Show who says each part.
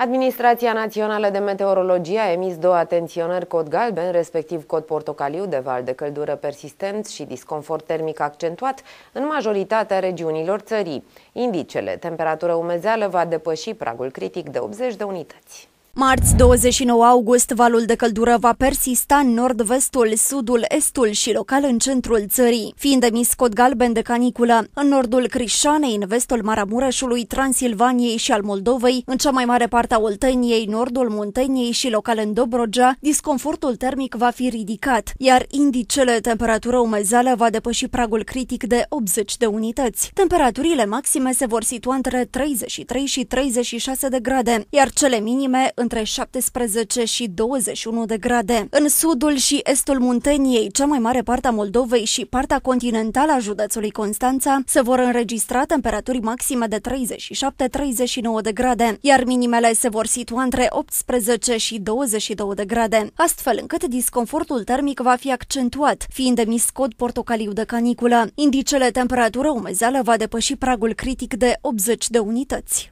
Speaker 1: Administrația Națională de Meteorologie a emis două atenționări cod galben, respectiv cod portocaliu de val de căldură persistent și disconfort termic accentuat în majoritatea regiunilor țării. Indicele temperatură umezeală va depăși pragul critic de 80 de unități.
Speaker 2: Marți 29 august, valul de căldură va persista în nord-vestul, sudul, estul și local în centrul țării, fiind emis cod galben de caniculă. În nordul Crișanei, în vestul Maramureșului, Transilvaniei și al Moldovei, în cea mai mare parte a Olteniei, nordul Munteniei și local în Dobrogea, disconfortul termic va fi ridicat, iar indicele temperatură umezală va depăși pragul critic de 80 de unități. Temperaturile maxime se vor situa între 33 și 36 de grade, iar cele minime în între 17 și 21 de grade. În sudul și estul Munteniei, cea mai mare parte a Moldovei și partea continentală a județului Constanța, se vor înregistra temperaturi maxime de 37-39 de grade, iar minimele se vor situa între 18 și 22 de grade, astfel încât disconfortul termic va fi accentuat, fiind de cod portocaliu de caniculă. Indicele temperatură umezeală va depăși pragul critic de 80 de unități.